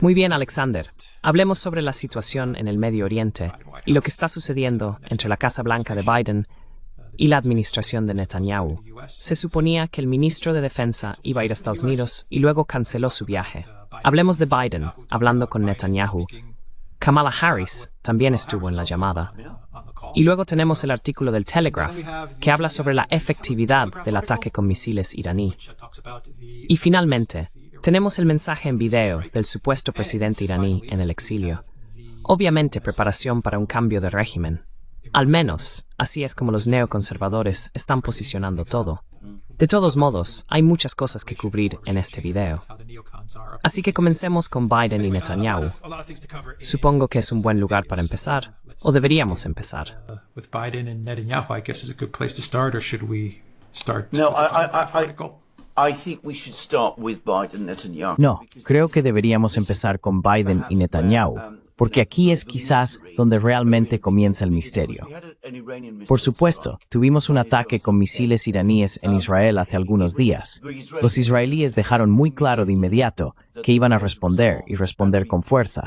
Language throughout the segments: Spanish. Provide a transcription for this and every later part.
Muy bien, Alexander. Hablemos sobre la situación en el Medio Oriente y lo que está sucediendo entre la Casa Blanca de Biden y la administración de Netanyahu. Se suponía que el ministro de Defensa iba a ir a Estados Unidos y luego canceló su viaje. Hablemos de Biden hablando con Netanyahu. Kamala Harris también estuvo en la llamada. Y luego tenemos el artículo del Telegraph, que habla sobre la efectividad del ataque con misiles iraní. Y finalmente, tenemos el mensaje en video del supuesto presidente iraní en el exilio. Obviamente preparación para un cambio de régimen. Al menos, así es como los neoconservadores están posicionando todo. De todos modos, hay muchas cosas que cubrir en este video. Así que comencemos con Biden y Netanyahu. Supongo que es un buen lugar para empezar, uh, o deberíamos empezar. No, creo que deberíamos empezar con Biden y uh, Netanyahu, um, porque aquí es quizás donde realmente comienza el misterio. Por supuesto, tuvimos un ataque con misiles iraníes en Israel hace algunos días. Los israelíes dejaron muy claro de inmediato que iban a responder y responder con fuerza.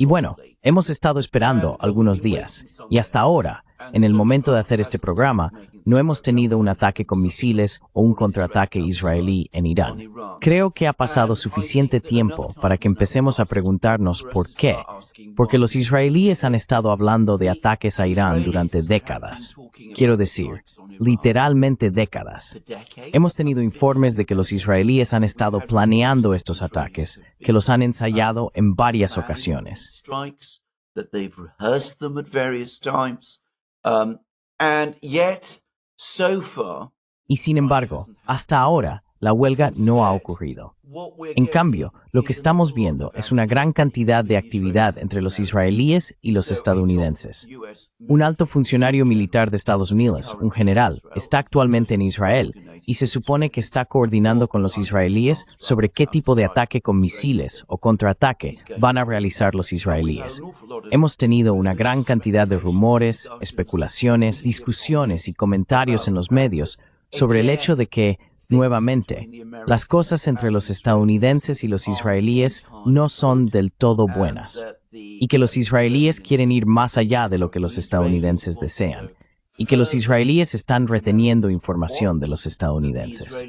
Y bueno, hemos estado esperando algunos días, y hasta ahora en el momento de hacer este programa, no hemos tenido un ataque con misiles o un contraataque israelí en Irán. Creo que ha pasado suficiente tiempo para que empecemos a preguntarnos por qué, porque los israelíes han estado hablando de ataques a Irán durante décadas. Quiero decir, literalmente décadas. Hemos tenido informes de que los israelíes han estado planeando estos ataques, que los han ensayado en varias ocasiones. Um, and yet, so far, y sin embargo, hasta ahora, la huelga no ha ocurrido. En cambio, lo que estamos viendo es una gran cantidad de actividad entre los israelíes y los estadounidenses. Un alto funcionario militar de Estados Unidos, un general, está actualmente en Israel y se supone que está coordinando con los israelíes sobre qué tipo de ataque con misiles o contraataque van a realizar los israelíes. Hemos tenido una gran cantidad de rumores, especulaciones, discusiones y comentarios en los medios sobre el hecho de que Nuevamente, las cosas entre los estadounidenses y los israelíes no son del todo buenas, y que los israelíes quieren ir más allá de lo que los estadounidenses desean, y que los israelíes están reteniendo información de los estadounidenses.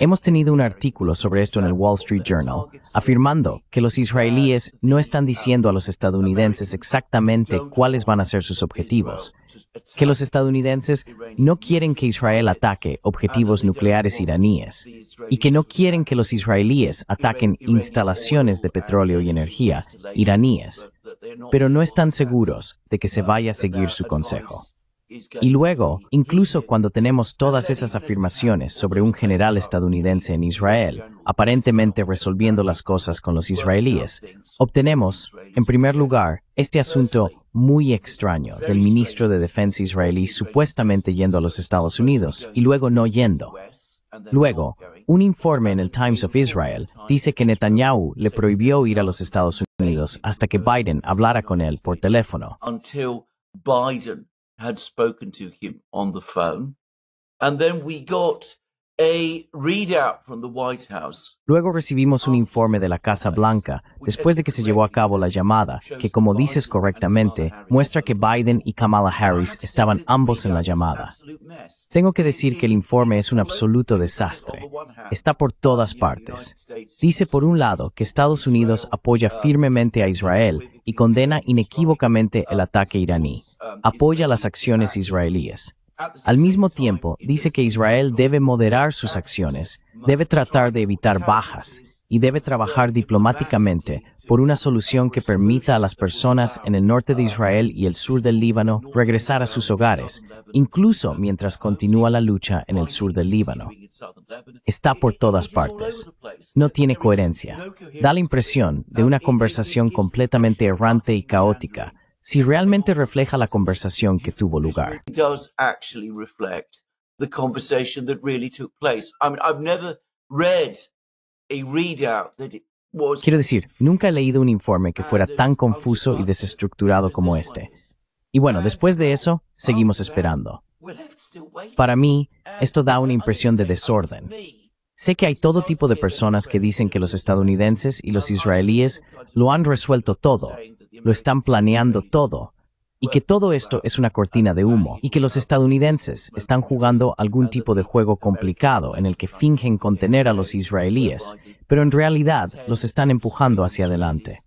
Hemos tenido un artículo sobre esto en el Wall Street Journal, afirmando que los israelíes no están diciendo a los estadounidenses exactamente cuáles van a ser sus objetivos, que los estadounidenses no quieren que Israel ataque objetivos nucleares iraníes y que no quieren que los israelíes ataquen instalaciones de petróleo y energía iraníes, pero no están seguros de que se vaya a seguir su consejo. Y luego, incluso cuando tenemos todas esas afirmaciones sobre un general estadounidense en Israel, aparentemente resolviendo las cosas con los israelíes, obtenemos, en primer lugar, este asunto muy extraño del ministro de Defensa israelí supuestamente yendo a los Estados Unidos y luego no yendo. Luego, un informe en el Times of Israel dice que Netanyahu le prohibió ir a los Estados Unidos hasta que Biden hablara con él por teléfono had Luego recibimos un informe de la Casa Blanca después de que se llevó a cabo la llamada, que como dices correctamente, muestra que Biden y Kamala Harris estaban ambos en la llamada. Tengo que decir que el informe es un absoluto desastre. Está por todas partes. Dice por un lado que Estados Unidos apoya firmemente a Israel y condena inequívocamente el ataque iraní apoya las acciones israelíes. Al mismo tiempo, dice que Israel debe moderar sus acciones, debe tratar de evitar bajas y debe trabajar diplomáticamente por una solución que permita a las personas en el norte de Israel y el sur del Líbano regresar a sus hogares, incluso mientras continúa la lucha en el sur del Líbano. Está por todas partes. No tiene coherencia. Da la impresión de una conversación completamente errante y caótica si realmente refleja la conversación que tuvo lugar. Quiero decir, nunca he leído un informe que fuera tan confuso y desestructurado como este. Y bueno, después de eso, seguimos oh, esperando. Para mí, esto da una impresión de desorden. Sé que hay todo tipo de personas que dicen que los estadounidenses y los israelíes oh, lo han resuelto todo, lo están planeando todo y que todo esto es una cortina de humo y que los estadounidenses están jugando algún tipo de juego complicado en el que fingen contener a los israelíes, pero en realidad los están empujando hacia adelante.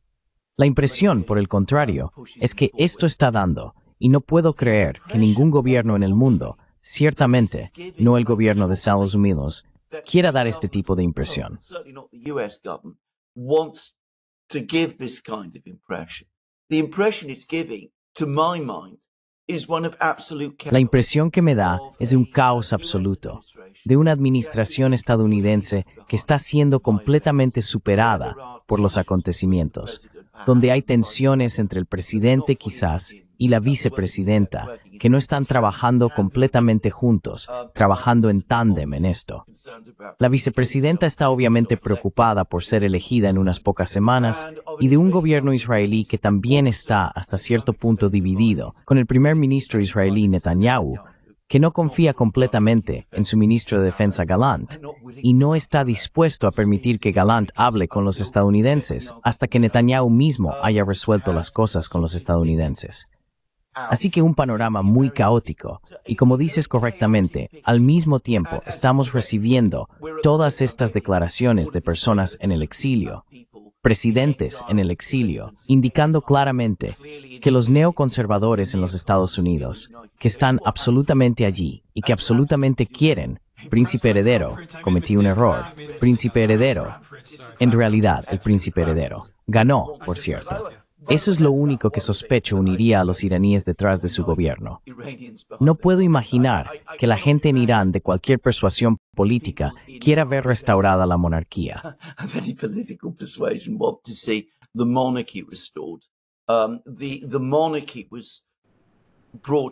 La impresión, por el contrario, es que esto está dando, y no puedo creer que ningún gobierno en el mundo, ciertamente no el gobierno de Estados Unidos, quiera dar este tipo de impresión. La impresión que me da es de un caos absoluto, de una administración estadounidense que está siendo completamente superada por los acontecimientos, donde hay tensiones entre el presidente quizás y la vicepresidenta, que no están trabajando completamente juntos, trabajando en tándem en esto. La vicepresidenta está obviamente preocupada por ser elegida en unas pocas semanas y de un gobierno israelí que también está hasta cierto punto dividido, con el primer ministro israelí Netanyahu, que no confía completamente en su ministro de Defensa Galant y no está dispuesto a permitir que Galant hable con los estadounidenses hasta que Netanyahu mismo haya resuelto las cosas con los estadounidenses. Así que un panorama muy caótico. Y como dices correctamente, al mismo tiempo estamos recibiendo todas estas declaraciones de personas en el exilio, presidentes en el exilio, indicando claramente que los neoconservadores en los Estados Unidos, que están absolutamente allí y que absolutamente quieren, príncipe heredero, cometí un error, príncipe heredero, en realidad el príncipe heredero, ganó, por cierto, eso es lo único que sospecho uniría a los iraníes detrás de su gobierno. No puedo imaginar que la gente en Irán de cualquier persuasión política quiera ver restaurada la monarquía. Um,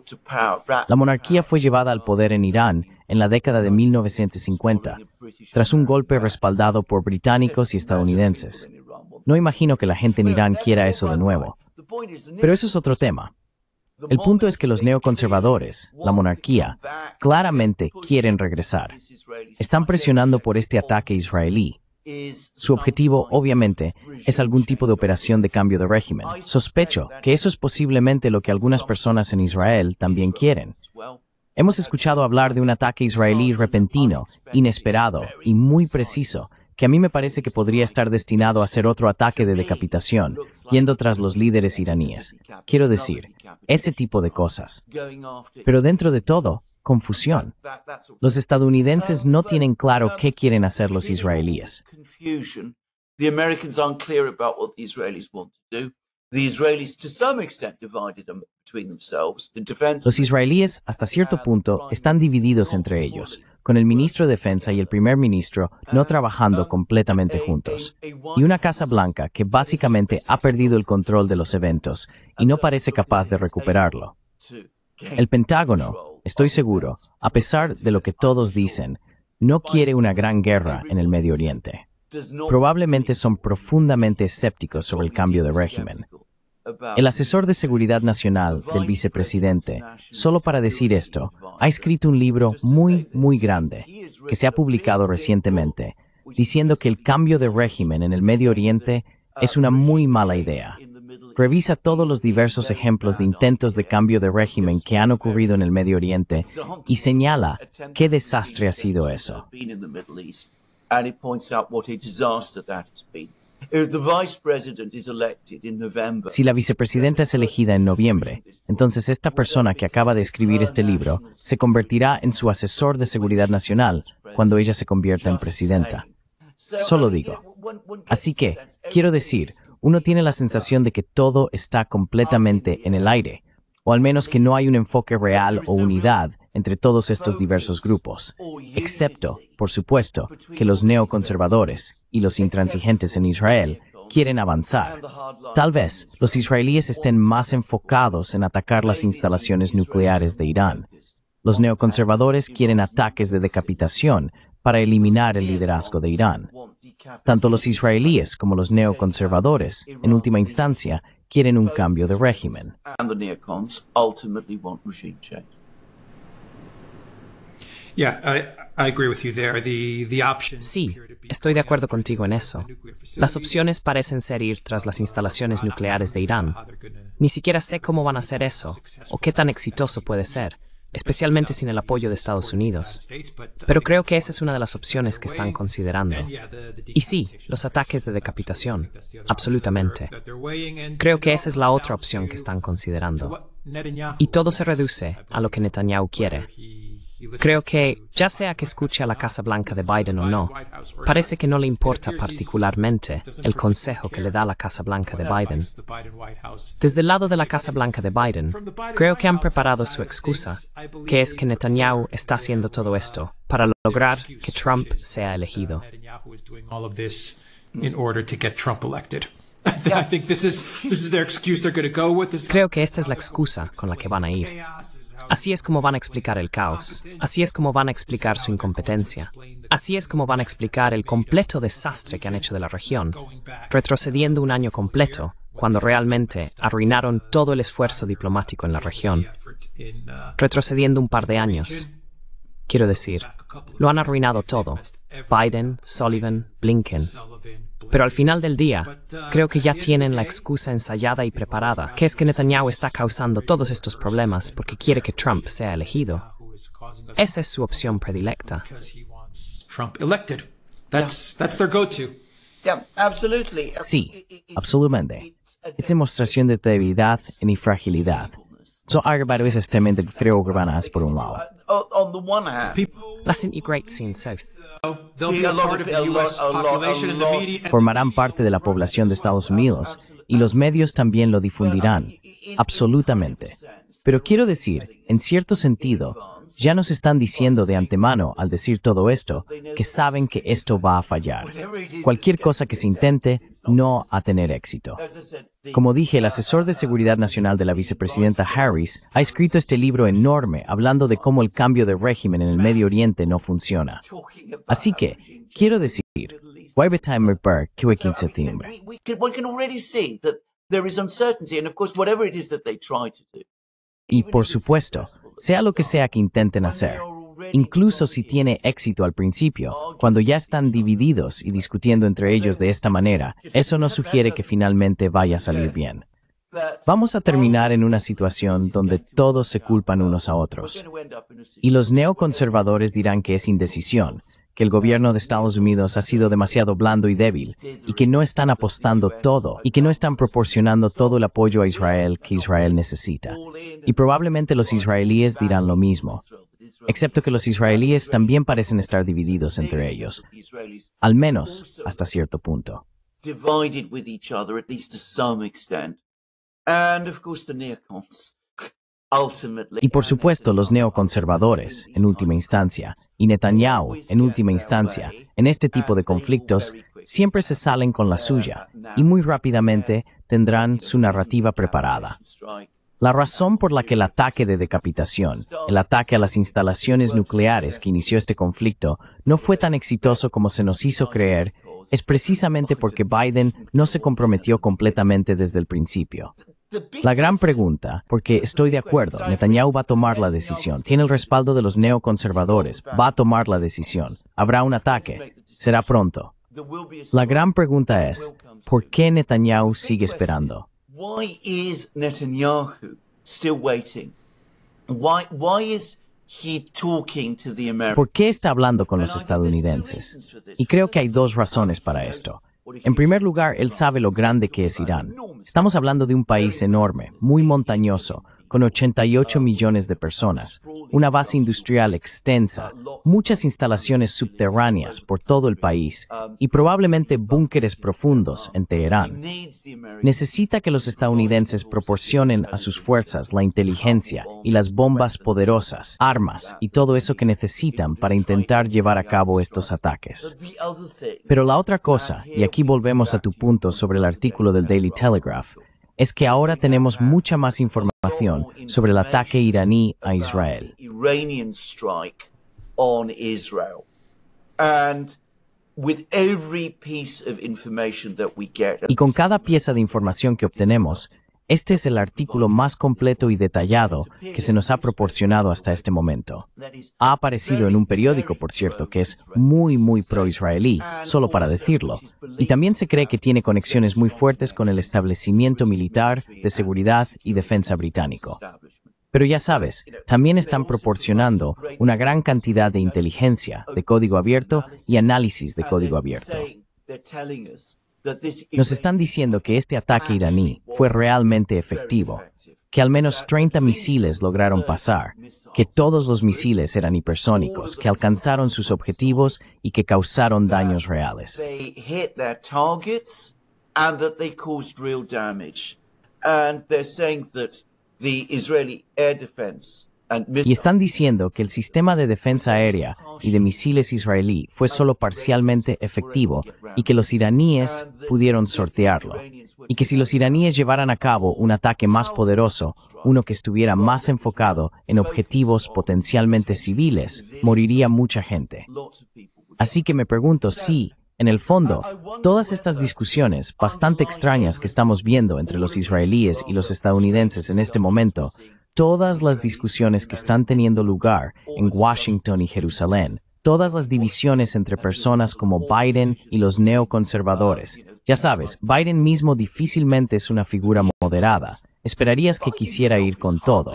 la monarquía fue llevada al poder en Irán en la década de 1950, tras un golpe respaldado por británicos y estadounidenses. No imagino que la gente en Irán quiera eso de nuevo. Pero eso es otro tema. El punto es que los neoconservadores, la monarquía, claramente quieren regresar. Están presionando por este ataque israelí. Su objetivo, obviamente, es algún tipo de operación de cambio de régimen. Sospecho que eso es posiblemente lo que algunas personas en Israel también quieren. Hemos escuchado hablar de un ataque israelí repentino, inesperado y muy preciso que a mí me parece que podría estar destinado a hacer otro ataque de decapitación, yendo tras los líderes iraníes. Quiero decir, ese tipo de cosas. Pero dentro de todo, confusión. Los estadounidenses no tienen claro qué quieren hacer los israelíes. Los israelíes, hasta cierto punto, están divididos entre ellos con el ministro de Defensa y el primer ministro no trabajando completamente juntos, y una Casa Blanca que básicamente ha perdido el control de los eventos y no parece capaz de recuperarlo. El Pentágono, estoy seguro, a pesar de lo que todos dicen, no quiere una gran guerra en el Medio Oriente. Probablemente son profundamente escépticos sobre el cambio de régimen, el asesor de seguridad nacional del vicepresidente, solo para decir esto, ha escrito un libro muy, muy grande, que se ha publicado recientemente, diciendo que el cambio de régimen en el Medio Oriente es una muy mala idea. Revisa todos los diversos ejemplos de intentos de cambio de régimen que han ocurrido en el Medio Oriente y señala qué desastre ha sido eso. Si la vicepresidenta es elegida en noviembre, entonces esta persona que acaba de escribir este libro se convertirá en su asesor de seguridad nacional cuando ella se convierta en presidenta. Solo digo. Así que, quiero decir, uno tiene la sensación de que todo está completamente en el aire, o al menos que no hay un enfoque real o unidad entre todos estos diversos grupos, excepto, por supuesto, que los neoconservadores y los intransigentes en Israel quieren avanzar. Tal vez los israelíes estén más enfocados en atacar las instalaciones nucleares de Irán. Los neoconservadores quieren ataques de decapitación para eliminar el liderazgo de Irán. Tanto los israelíes como los neoconservadores, en última instancia, quieren un cambio de régimen. Sí, estoy de acuerdo contigo en eso. Las opciones parecen ser ir tras las instalaciones nucleares de Irán. Ni siquiera sé cómo van a hacer eso o qué tan exitoso puede ser, especialmente sin el apoyo de Estados Unidos. Pero creo que esa es una de las opciones que están considerando. Y sí, los ataques de decapitación, absolutamente. Creo que esa es la otra opción que están considerando. Y todo se reduce a lo que Netanyahu quiere Creo que, ya sea que escuche a la Casa Blanca de Biden o no, parece que no le importa particularmente el consejo que le da la Casa Blanca de Biden. Desde el lado de la Casa Blanca de Biden, creo que han preparado su excusa, que es que Netanyahu está haciendo todo esto para lograr que Trump sea elegido. Creo que esta es la excusa con la que van a ir. Así es como van a explicar el caos. Así es como van a explicar su incompetencia. Así es como van a explicar el completo desastre que han hecho de la región, retrocediendo un año completo cuando realmente arruinaron todo el esfuerzo diplomático en la región. Retrocediendo un par de años, quiero decir, lo han arruinado todo. Biden, Sullivan, Blinken, pero al final del día, creo que ya tienen la excusa ensayada y preparada, que es que Netanyahu está causando todos estos problemas porque quiere que Trump sea elegido. Esa es su opción predilecta. Sí, absolutamente. Es demostración de debilidad y fragilidad. urbanas por un lado. south. Formarán parte de la población de Estados Unidos y los medios también lo difundirán, absolutamente. Pero quiero decir, en cierto sentido, ya nos están diciendo de antemano, al decir todo esto, que saben que esto va a fallar. Cualquier cosa que se intente no a tener éxito. Como dije, el asesor de Seguridad Nacional de la vicepresidenta Harris ha escrito este libro enorme hablando de cómo el cambio de régimen en el Medio Oriente no funciona. Así que, quiero decir, Time que 15 septiembre. Y por supuesto, sea lo que sea que intenten hacer. Incluso si tiene éxito al principio, cuando ya están divididos y discutiendo entre ellos de esta manera, eso no sugiere que finalmente vaya a salir bien. Vamos a terminar en una situación donde todos se culpan uh, unos a otros. Y los neoconservadores dirán que es indecisión, que el gobierno de Estados Unidos ha sido demasiado blando y débil, y que no están apostando todo, y que no están proporcionando todo el apoyo a Israel que Israel necesita. Y probablemente los israelíes dirán lo mismo, excepto que los israelíes también parecen estar divididos entre ellos, al menos hasta cierto punto. And of course, the neocons y por supuesto los neoconservadores, en última instancia, y Netanyahu, en última instancia, en este tipo de conflictos, siempre se salen con la suya y muy rápidamente tendrán su narrativa preparada. La razón por la que el ataque de decapitación, el ataque a las instalaciones nucleares que inició este conflicto, no fue tan exitoso como se nos hizo creer es precisamente porque Biden no se comprometió completamente desde el principio. La gran pregunta, porque estoy de acuerdo, Netanyahu va a tomar la decisión, tiene el respaldo de los neoconservadores, va a tomar la decisión, habrá un ataque, será pronto. La gran pregunta es, ¿por qué Netanyahu sigue esperando? ¿Por qué está hablando con los estadounidenses? Y creo que hay dos razones para esto. En primer lugar, él sabe lo grande que es Irán. Estamos hablando de un país enorme, muy montañoso, con 88 millones de personas, una base industrial extensa, muchas instalaciones subterráneas por todo el país y probablemente búnkeres profundos en Teherán. Necesita que los estadounidenses proporcionen a sus fuerzas la inteligencia y las bombas poderosas, armas y todo eso que necesitan para intentar llevar a cabo estos ataques. Pero la otra cosa, y aquí volvemos a tu punto sobre el artículo del Daily Telegraph, es que ahora tenemos mucha más información sobre el ataque iraní a Israel. Y con cada pieza de información que obtenemos, este es el artículo más completo y detallado que se nos ha proporcionado hasta este momento. Ha aparecido en un periódico, por cierto, que es muy, muy pro-israelí, solo para decirlo. Y también se cree que tiene conexiones muy fuertes con el establecimiento militar, de seguridad y defensa británico. Pero ya sabes, también están proporcionando una gran cantidad de inteligencia, de código abierto y análisis de código abierto. Nos están diciendo que este ataque iraní fue realmente efectivo, que al menos 30 misiles lograron pasar, que todos los misiles eran hipersónicos, que alcanzaron sus objetivos y que causaron daños reales. Y están diciendo que el sistema de defensa aérea y de misiles israelí fue solo parcialmente efectivo y que los iraníes pudieron sortearlo. Y que si los iraníes llevaran a cabo un ataque más poderoso, uno que estuviera más enfocado en objetivos potencialmente civiles, moriría mucha gente. Así que me pregunto si, en el fondo, todas estas discusiones bastante extrañas que estamos viendo entre los israelíes y los estadounidenses en este momento, todas las discusiones que están teniendo lugar en Washington y Jerusalén, todas las divisiones entre personas como Biden y los uh, neoconservadores. Ya sabes, Biden mismo difícilmente es una figura moderada. Esperarías que quisiera ir con todo.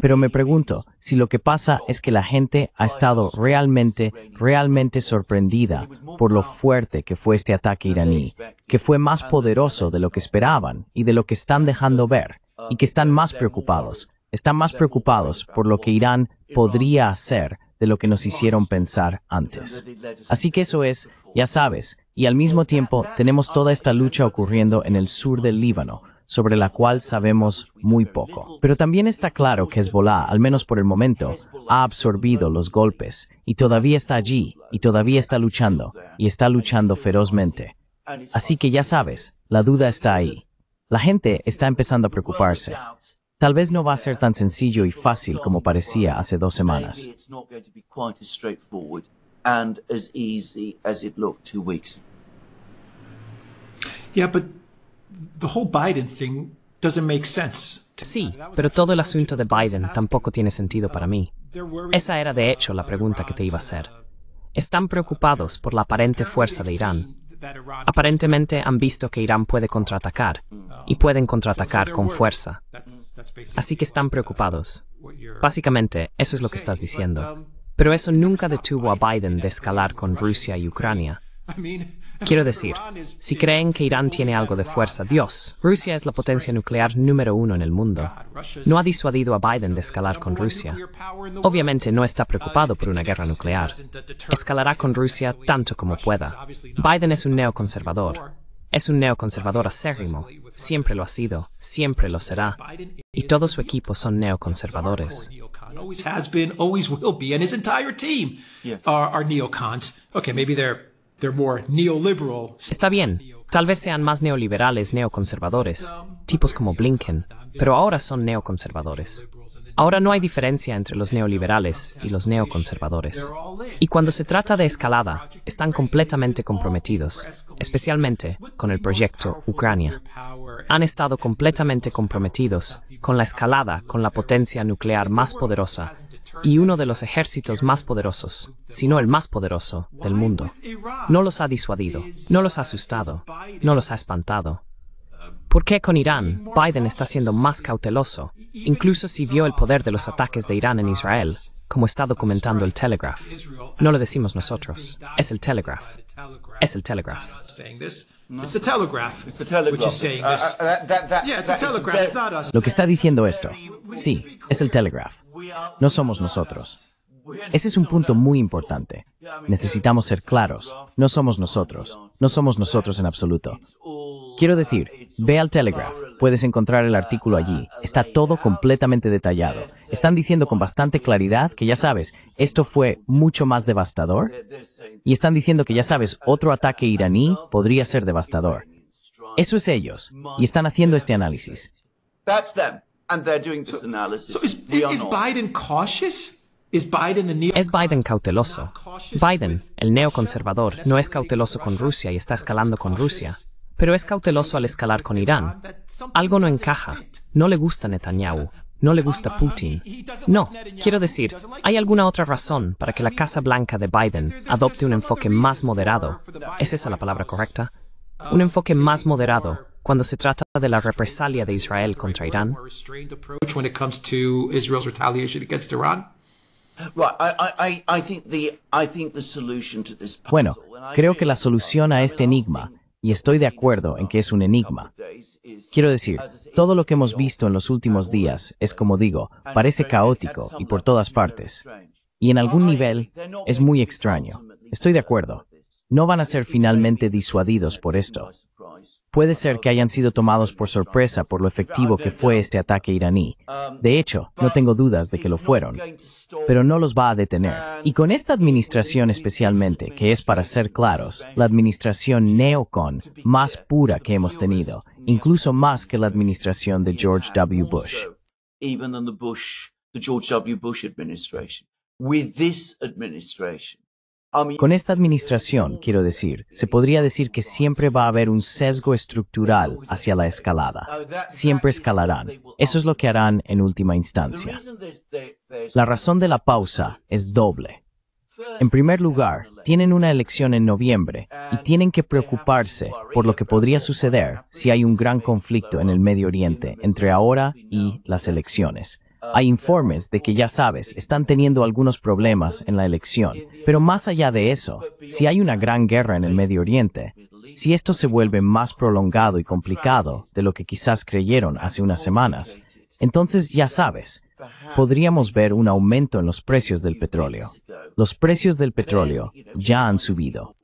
Pero me pregunto si lo que pasa es que la gente ha estado realmente, realmente sorprendida por lo fuerte que fue este ataque iraní, que fue más poderoso de lo que esperaban y de lo que están dejando ver, y que están más preocupados, están más preocupados por lo que Irán podría hacer de lo que nos hicieron pensar antes. Así que eso es, ya sabes, y al mismo tiempo tenemos toda esta lucha ocurriendo en el sur del Líbano, sobre la cual sabemos muy poco. Pero también está claro que Hezbollah, al menos por el momento, ha absorbido los golpes y todavía está allí y todavía está luchando y está luchando ferozmente. Así que ya sabes, la duda está ahí. La gente está empezando a preocuparse. Tal vez no va a ser tan sencillo y fácil como parecía hace dos semanas. Sí, pero todo el asunto de Biden tampoco tiene sentido para mí. Esa era de hecho la pregunta que te iba a hacer. Están preocupados por la aparente fuerza de Irán. Aparentemente han visto que Irán puede contraatacar y pueden contraatacar con fuerza. Así que están preocupados. Básicamente, eso es lo que estás diciendo. Pero eso nunca detuvo a Biden de escalar con Rusia y Ucrania. Quiero decir, si creen que Irán tiene algo de fuerza, Dios, Rusia es la potencia nuclear número uno en el mundo. No ha disuadido a Biden de escalar con Rusia. Obviamente no está preocupado por una guerra nuclear. Escalará con Rusia tanto como pueda. Biden es un neoconservador. Es un neoconservador acérrimo. Siempre lo ha sido, siempre lo será. Y todo su equipo son neoconservadores. has been, always Está bien, tal vez sean más neoliberales, neoconservadores, tipos como Blinken, pero ahora son neoconservadores. Ahora no hay diferencia entre los neoliberales y los neoconservadores. Y cuando se trata de escalada, están completamente comprometidos, especialmente con el proyecto Ucrania. Han estado completamente comprometidos con la escalada con la potencia nuclear más poderosa y uno de los ejércitos más poderosos, si no el más poderoso, del mundo. No los ha disuadido, no los ha asustado, no los ha espantado. ¿Por qué con Irán Biden está siendo más cauteloso, incluso si vio el poder de los ataques de Irán en Israel, como está documentando el Telegraph? No lo decimos nosotros, es el Telegraph. Es el Telegraph. It's the telegraph, it's the telegraph. Which is saying uh, this. Uh, uh, that, that, yeah, it's the telegraph. It's not us. Lo que está diciendo esto, sí, es el Telegraph. No somos nosotros. Ese es un punto muy importante. Necesitamos ser claros. No somos nosotros. No somos nosotros en absoluto. Quiero decir, ve al Telegraph. Puedes encontrar el artículo allí. Está todo completamente detallado. Están diciendo con bastante claridad que ya sabes, esto fue mucho más devastador. Y están diciendo que ya sabes, otro ataque iraní podría ser devastador. Eso es ellos. Y están haciendo este análisis. Biden es Biden cauteloso. Biden, el neoconservador, no es cauteloso con Rusia y está escalando con Rusia, pero es cauteloso al escalar con Irán. Algo no encaja. No le gusta Netanyahu. No le gusta uh-huh. Putin. No, quiero decir, ¿hay alguna otra razón para que la Casa Blanca de Biden adopte un enfoque más moderado? ¿Es esa la palabra correcta? Uh, un enfoque más moderado cuando se trata de la represalia de Israel contra Irán. Bueno, creo que la solución a este enigma, y estoy de acuerdo en que es un enigma, quiero decir, todo lo que hemos visto en los últimos días es, como digo, parece caótico y por todas partes, y en algún nivel es muy extraño. Estoy de acuerdo no van a ser finalmente disuadidos por esto. Puede ser que hayan sido tomados por sorpresa por lo efectivo que fue este ataque iraní. De hecho, no tengo dudas de que lo fueron, pero no los va a detener. Y con esta administración especialmente, que es para ser claros, la administración neocon más pura que hemos tenido, incluso más que la administración de George W. Bush. With this con esta administración, quiero decir, se podría decir que siempre va a haber un sesgo estructural hacia la escalada. Siempre escalarán. Eso es lo que harán en última instancia. La razón de la pausa es doble. En primer lugar, tienen una elección en noviembre y tienen que preocuparse por lo que podría suceder si hay un gran conflicto en el Medio Oriente entre ahora y las elecciones. Hay informes de que ya sabes, están teniendo algunos problemas en la elección. Pero más allá de eso, si hay una gran guerra en el Medio Oriente, si esto se vuelve más prolongado y complicado de lo que quizás creyeron hace unas semanas, entonces ya sabes, podríamos ver un aumento en los precios del petróleo. Los precios del petróleo ya han subido.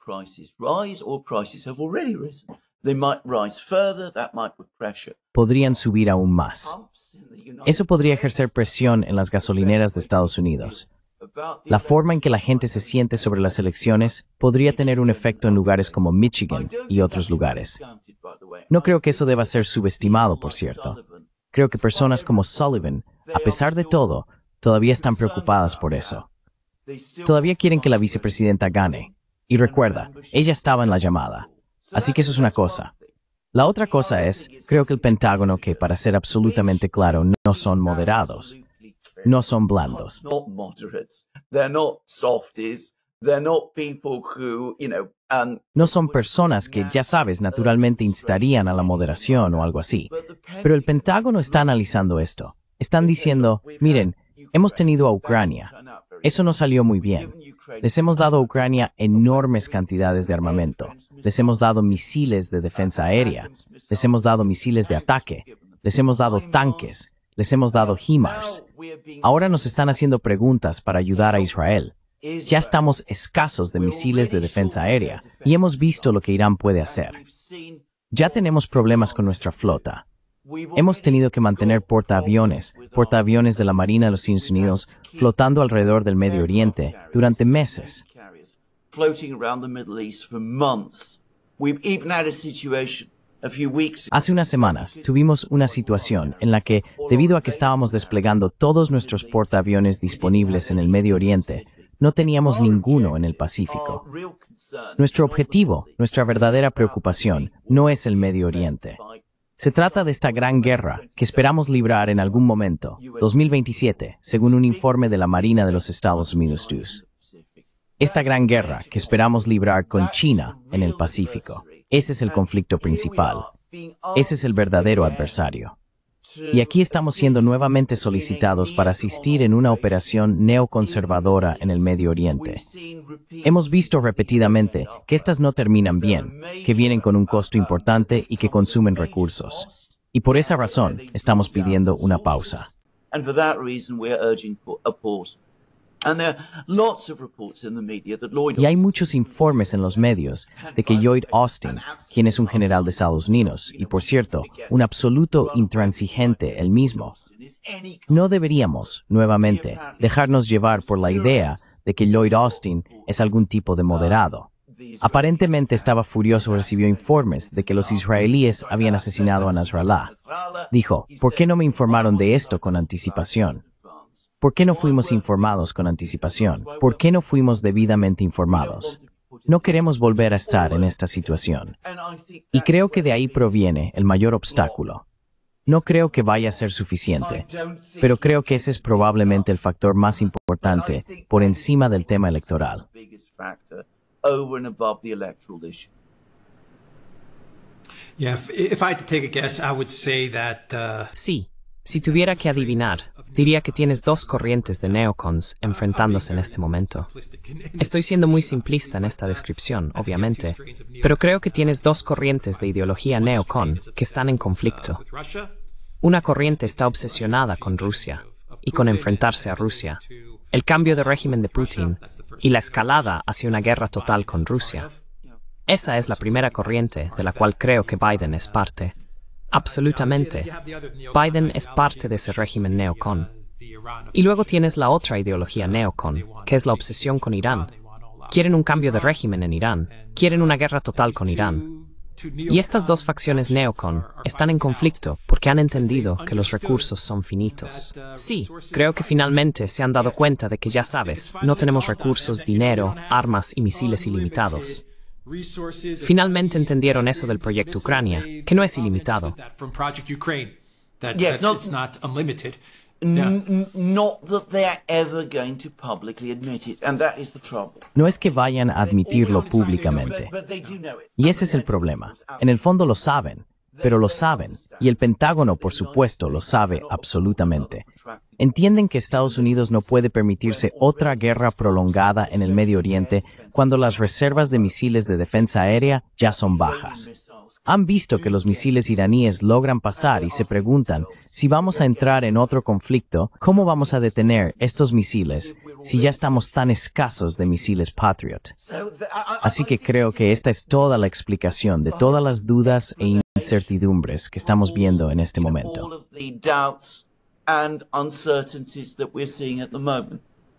Podrían subir aún más. Eso podría ejercer presión en las gasolineras de Estados Unidos. La forma en que la gente se siente sobre las elecciones podría tener un efecto en lugares como Michigan y otros lugares. No creo que eso deba ser subestimado, por cierto. Creo que personas como Sullivan, a pesar de todo, todavía están preocupadas por eso. Todavía quieren que la vicepresidenta gane. Y recuerda, ella estaba en la llamada. Así que eso es una cosa. La otra cosa es, creo que el Pentágono, que para ser absolutamente claro, no son moderados, no son blandos. No son personas que, ya sabes, naturalmente instarían a la moderación o algo así. Pero el Pentágono está analizando esto. Están diciendo, miren, hemos tenido a Ucrania, eso no salió muy bien. Les hemos dado a Ucrania enormes cantidades de armamento. Les hemos dado misiles de defensa aérea. Les hemos dado misiles de ataque. Les hemos dado tanques. Les hemos dado HIMARS. Ahora nos están haciendo preguntas para ayudar a Israel. Ya estamos escasos de misiles de defensa aérea y hemos visto lo que Irán puede hacer. Ya tenemos problemas con nuestra flota. Hemos tenido que mantener portaaviones, portaaviones de la Marina de los Estados Unidos, flotando alrededor del Medio Oriente durante meses. Hace unas semanas tuvimos una situación en la que, debido a que estábamos desplegando todos nuestros portaaviones disponibles en el Medio Oriente, no teníamos ninguno en el Pacífico. Nuestro objetivo, nuestra verdadera preocupación, no es el Medio Oriente. Se trata de esta gran guerra que esperamos librar en algún momento, 2027, según un informe de la Marina de los Estados Unidos. Esta gran guerra que esperamos librar con China en el Pacífico. Ese es el conflicto principal. Ese es el verdadero adversario. Y aquí estamos siendo nuevamente solicitados para asistir en una operación neoconservadora en el Medio Oriente. Hemos visto repetidamente que estas no terminan bien, que vienen con un costo importante y que consumen recursos. Y por esa razón estamos pidiendo una pausa. Y hay muchos informes en los medios de que Lloyd Austin, quien es un general de Estados Unidos, y por cierto, un absoluto intransigente él mismo, no deberíamos, nuevamente, dejarnos llevar por la idea de que Lloyd Austin es algún tipo de moderado. Aparentemente estaba furioso, recibió informes de que los israelíes habían asesinado a Nasrallah. Dijo, ¿por qué no me informaron de esto con anticipación? ¿Por qué no fuimos informados con anticipación? ¿Por qué no fuimos debidamente informados? No queremos volver a estar en esta situación. Y creo que de ahí proviene el mayor obstáculo. No creo que vaya a ser suficiente, pero creo que ese es probablemente el factor más importante por encima del tema electoral. Sí, si tuviera que adivinar, diría que tienes dos corrientes de neocons enfrentándose en este momento. Estoy siendo muy simplista en esta descripción, obviamente, pero creo que tienes dos corrientes de ideología neocon que están en conflicto. Una corriente está obsesionada con Rusia y con enfrentarse a Rusia, el cambio de régimen de Putin y la escalada hacia una guerra total con Rusia. Esa es la primera corriente de la cual creo que Biden es parte. Absolutamente. Biden es parte de ese régimen neocon. Y luego tienes la otra ideología neocon, que es la obsesión con Irán. Quieren un cambio de régimen en Irán, quieren una guerra total con Irán. Y estas dos facciones neocon están en conflicto porque han entendido que los recursos son finitos. Sí, creo que finalmente se han dado cuenta de que ya sabes, no tenemos recursos, dinero, armas y misiles ilimitados. Finalmente entendieron eso del proyecto Ucrania, que no es ilimitado. no es que vayan a admitirlo públicamente. Y ese es el problema. En el fondo lo saben pero lo saben, y el Pentágono, por supuesto, lo sabe absolutamente. Entienden que Estados Unidos no puede permitirse otra guerra prolongada en el Medio Oriente cuando las reservas de misiles de defensa aérea ya son bajas. Han visto que los misiles iraníes logran pasar y se preguntan, si vamos a entrar en otro conflicto, ¿cómo vamos a detener estos misiles si ya estamos tan escasos de misiles Patriot? Así que creo que esta es toda la explicación de todas las dudas e incertidumbres que estamos viendo en este momento.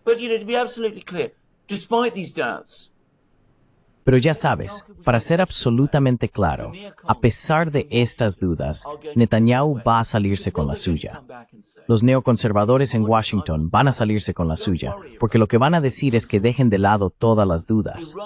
But, you know, to be absolutely clear, despite these doubts, pero ya sabes, para ser absolutamente claro, a pesar de estas dudas, Netanyahu va a salirse con la suya. Los neoconservadores en Washington van a salirse con la suya, porque lo que van a decir es que dejen de lado todas las dudas.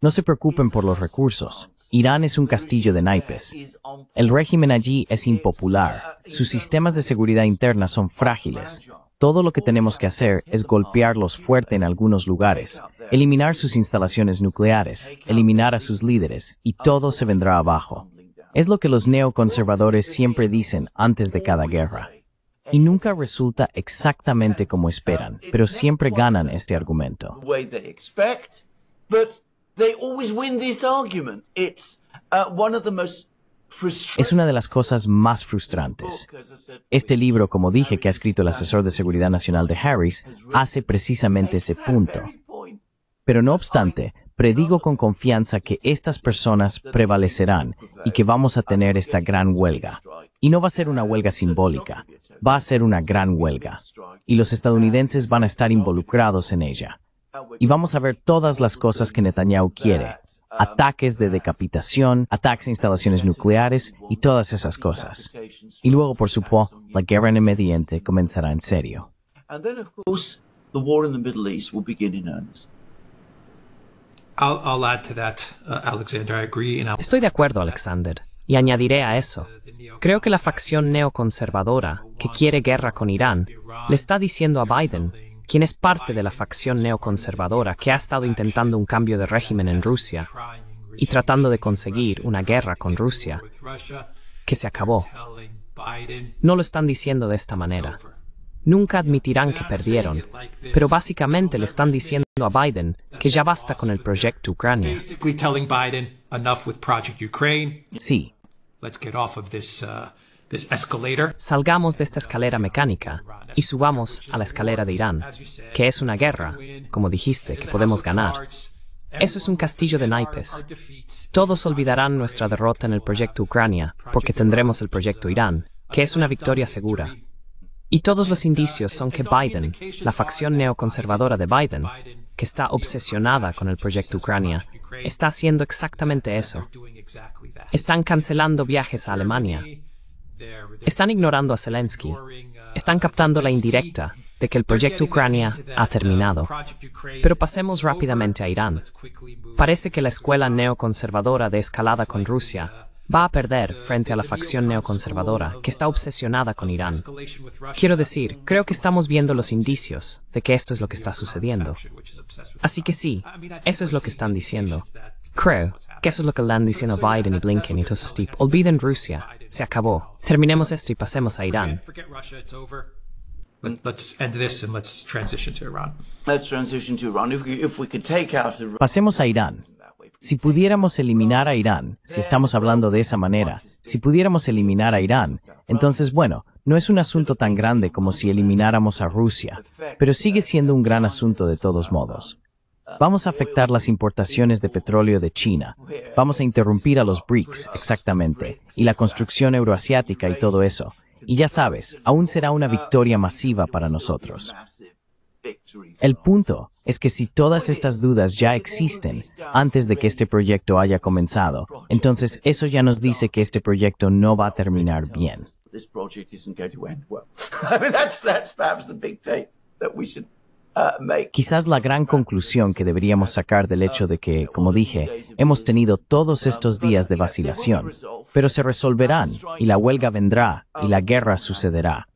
No se preocupen por los recursos. Irán es un castillo de naipes. El régimen allí es impopular. Sus sistemas de seguridad interna son frágiles. Todo lo que tenemos que hacer es golpearlos fuerte en algunos lugares, eliminar sus instalaciones nucleares, eliminar a sus líderes, y todo se vendrá abajo. Es lo que los neoconservadores siempre dicen antes de cada guerra. Y nunca resulta exactamente como esperan, pero siempre ganan este argumento. Es una de las cosas más frustrantes. Este libro, como dije, que ha escrito el asesor de seguridad nacional de Harris, hace precisamente ese punto. Pero no obstante, predigo con confianza que estas personas prevalecerán y que vamos a tener esta gran huelga. Y no va a ser una huelga simbólica, va a ser una gran huelga. Y los estadounidenses van a estar involucrados en ella. Y vamos a ver todas las cosas que Netanyahu quiere, ataques de decapitación, ataques a instalaciones nucleares y todas esas cosas. Y luego, por supuesto, la guerra en el Medio comenzará en serio. Estoy de acuerdo, Alexander. Y añadiré a eso, creo que la facción neoconservadora, que quiere guerra con Irán, le está diciendo a Biden quien es parte de la facción neoconservadora que ha estado intentando un cambio de régimen en Rusia y tratando de conseguir una guerra con Rusia que se acabó. No lo están diciendo de esta manera. Nunca admitirán que perdieron, pero básicamente le están diciendo a Biden que ya basta con el proyecto Ucrania. Sí. Salgamos de esta escalera mecánica y subamos a la escalera de Irán, que es una guerra, como dijiste, que podemos ganar. Eso es un castillo de naipes. Todos olvidarán nuestra derrota en el proyecto Ucrania, porque tendremos el proyecto Irán, que es una victoria segura. Y todos los uh, indicios son que Biden, la facción neoconservadora de Biden, que está obsesionada con el proyecto Ucrania, está haciendo exactamente eso. Están cancelando viajes a Alemania, están ignorando a Zelensky. Están captando la indirecta de que el proyecto Ucrania ha terminado. Pero pasemos rápidamente a Irán. Parece que la escuela neoconservadora de escalada con Rusia va a perder frente a la facción neoconservadora que está obsesionada con Irán. Quiero decir, creo que estamos viendo los indicios de que esto es lo que está sucediendo. Así que sí, eso es lo que están diciendo. Creo que eso es lo que están diciendo Biden y Blinken y todos esos Olviden Rusia, se acabó. Terminemos esto y pasemos a Irán. Pasemos a Irán. Si pudiéramos eliminar a Irán, si estamos hablando de esa manera, si pudiéramos eliminar a Irán, entonces bueno, no es un asunto tan grande como si elimináramos a Rusia, pero sigue siendo un gran asunto de todos modos. Vamos a afectar las importaciones de petróleo de China, vamos a interrumpir a los BRICS, exactamente, y la construcción euroasiática y todo eso. Y ya sabes, aún será una victoria masiva para nosotros. El punto es que si todas estas dudas ya existen antes de que este proyecto haya comenzado, entonces eso ya nos dice que este proyecto no va a terminar bien. Uh, Quizás la gran conclusión que deberíamos sacar del hecho de que, como dije, hemos tenido todos estos días de vacilación, pero se resolverán y la huelga vendrá y la um, guerra sucederá.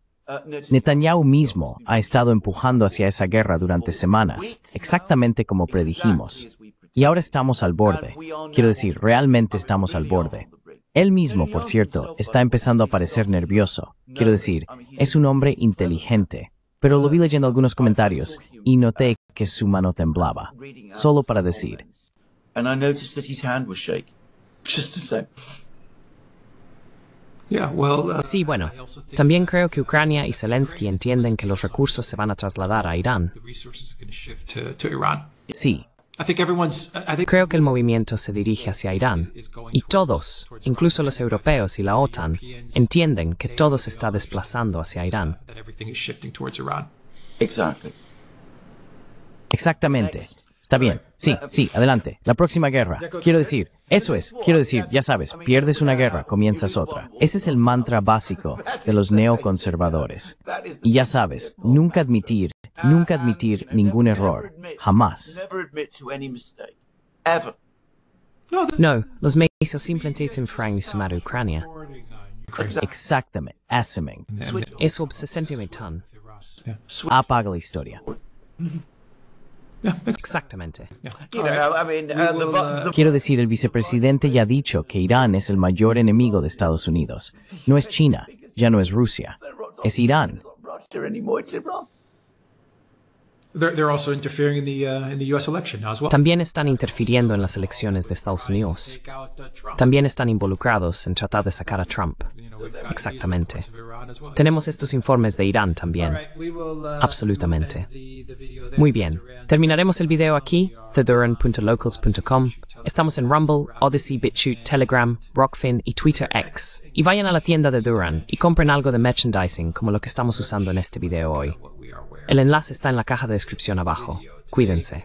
Netanyahu mismo ha estado empujando hacia esa guerra durante semanas, exactamente como predijimos. Y ahora estamos al borde. Quiero decir, realmente estamos al borde. Él mismo, por cierto, está empezando a parecer nervioso. Quiero decir, es un hombre inteligente. Pero lo vi leyendo algunos comentarios y noté que su mano temblaba. Solo para decir. Uh, sí, bueno, también creo que Ucrania y Zelensky entienden que los recursos se van a trasladar a Irán. Sí. Creo que el movimiento se dirige hacia Irán y todos, incluso los europeos y la OTAN, entienden que todo se está desplazando hacia Irán. Exactamente. Está bien. Sí, sí, adelante. La próxima guerra. Quiero decir, eso es, quiero decir, ya sabes, pierdes una guerra, comienzas otra. Ese es el mantra básico de los neoconservadores. Y ya sabes, nunca admitir, nunca admitir ningún error. Jamás. No, los mejores simplemente dicen francés a Ucrania. Exactamente, Eso tan. Apaga la historia. Exactamente. Uh, uh, Quiero decir, el vicepresidente ya ha dicho que Irán es el mayor enemigo de Estados Unidos. No es China, ya no es Rusia, es Irán. También están interfiriendo en las elecciones de Estados Unidos. Uh, también están involucrados en tratar de sacar a Trump. Exactamente. Tenemos estos informes de Irán también. Uh, Absolutamente. Muy bien. Terminaremos el video aquí, theduran.locals.com. Estamos en Rumble, Odyssey, BitChute, Telegram, Rockfin y Twitter X. Y vayan a la tienda de Duran y compren algo de merchandising como lo que estamos usando en este video hoy. El enlace está en la caja de descripción abajo. Cuídense.